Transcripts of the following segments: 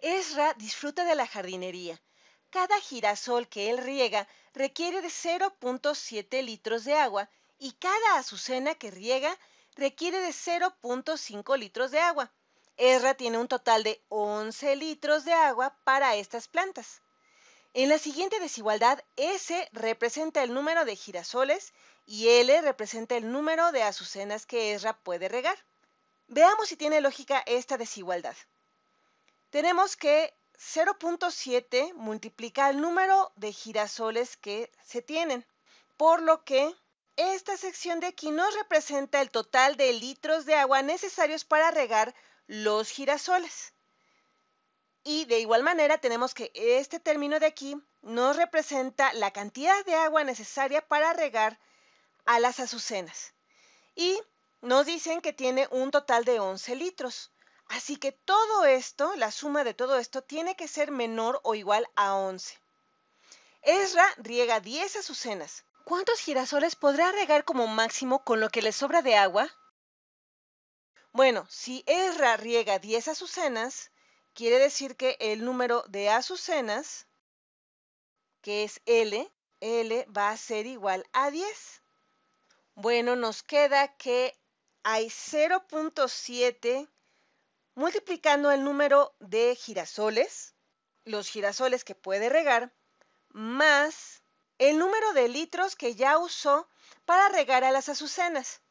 Ezra disfruta de la jardinería. Cada girasol que él riega requiere de 0.7 litros de agua y cada azucena que riega requiere de 0.5 litros de agua. Ezra tiene un total de 11 litros de agua para estas plantas. En la siguiente desigualdad, S representa el número de girasoles y L representa el número de azucenas que Ezra puede regar. Veamos si tiene lógica esta desigualdad tenemos que 0.7 multiplica el número de girasoles que se tienen, por lo que esta sección de aquí nos representa el total de litros de agua necesarios para regar los girasoles. Y de igual manera tenemos que este término de aquí nos representa la cantidad de agua necesaria para regar a las azucenas. Y nos dicen que tiene un total de 11 litros. Así que todo esto, la suma de todo esto, tiene que ser menor o igual a 11. Ezra riega 10 azucenas. ¿Cuántos girasoles podrá regar como máximo con lo que le sobra de agua? Bueno, si Ezra riega 10 azucenas, quiere decir que el número de azucenas, que es L, L va a ser igual a 10. Bueno, nos queda que hay 0.7 multiplicando el número de girasoles, los girasoles que puede regar, más el número de litros que ya usó para regar a las azucenas.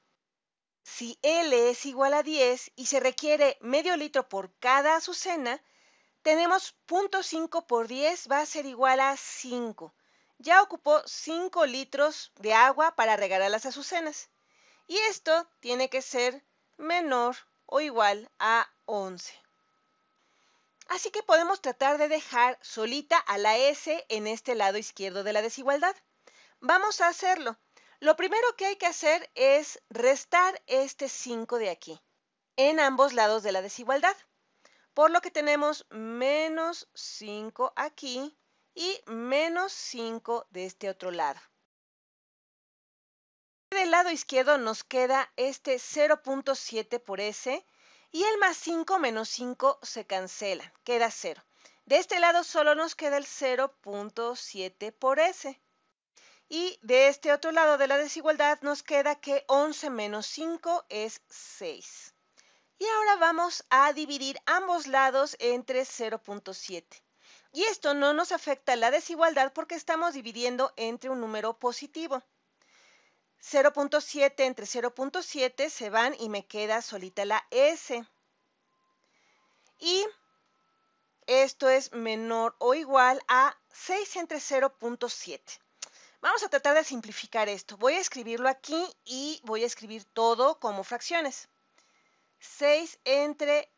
Si L es igual a 10 y se requiere medio litro por cada azucena, tenemos 0.5 por 10 va a ser igual a 5. Ya ocupó 5 litros de agua para regar a las azucenas. Y esto tiene que ser menor o igual a 11. Así que podemos tratar de dejar solita a la S en este lado izquierdo de la desigualdad. Vamos a hacerlo. Lo primero que hay que hacer es restar este 5 de aquí, en ambos lados de la desigualdad. Por lo que tenemos menos 5 aquí y menos 5 de este otro lado lado izquierdo nos queda este 0.7 por S y el más 5 menos 5 se cancela, queda 0. De este lado solo nos queda el 0.7 por S. Y de este otro lado de la desigualdad nos queda que 11 menos 5 es 6. Y ahora vamos a dividir ambos lados entre 0.7. Y esto no nos afecta la desigualdad porque estamos dividiendo entre un número positivo. 0.7 entre 0.7 se van y me queda solita la S. Y esto es menor o igual a 6 entre 0.7. Vamos a tratar de simplificar esto. Voy a escribirlo aquí y voy a escribir todo como fracciones. 6 entre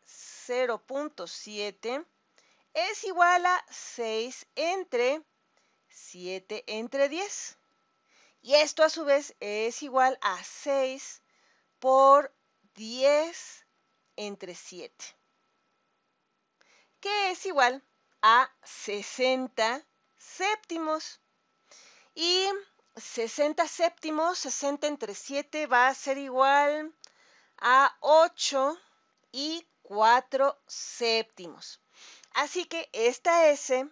0.7 es igual a 6 entre 7 entre 10. Y esto a su vez es igual a 6 por 10 entre 7, que es igual a 60 séptimos. Y 60 séptimos, 60 entre 7 va a ser igual a 8 y 4 séptimos. Así que esta S,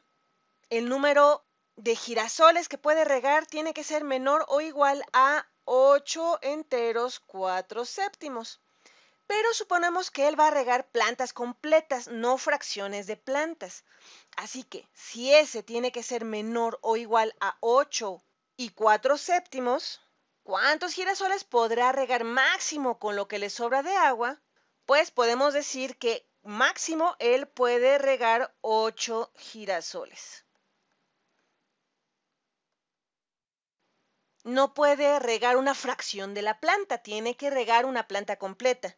el número de girasoles que puede regar tiene que ser menor o igual a 8 enteros 4 séptimos. Pero suponemos que él va a regar plantas completas, no fracciones de plantas. Así que si ese tiene que ser menor o igual a 8 y 4 séptimos, ¿cuántos girasoles podrá regar máximo con lo que le sobra de agua? Pues podemos decir que máximo él puede regar 8 girasoles. no puede regar una fracción de la planta, tiene que regar una planta completa.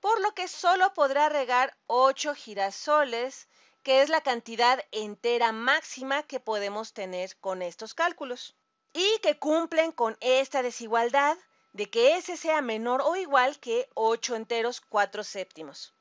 Por lo que solo podrá regar 8 girasoles, que es la cantidad entera máxima que podemos tener con estos cálculos. Y que cumplen con esta desigualdad de que ese sea menor o igual que 8 enteros 4 séptimos.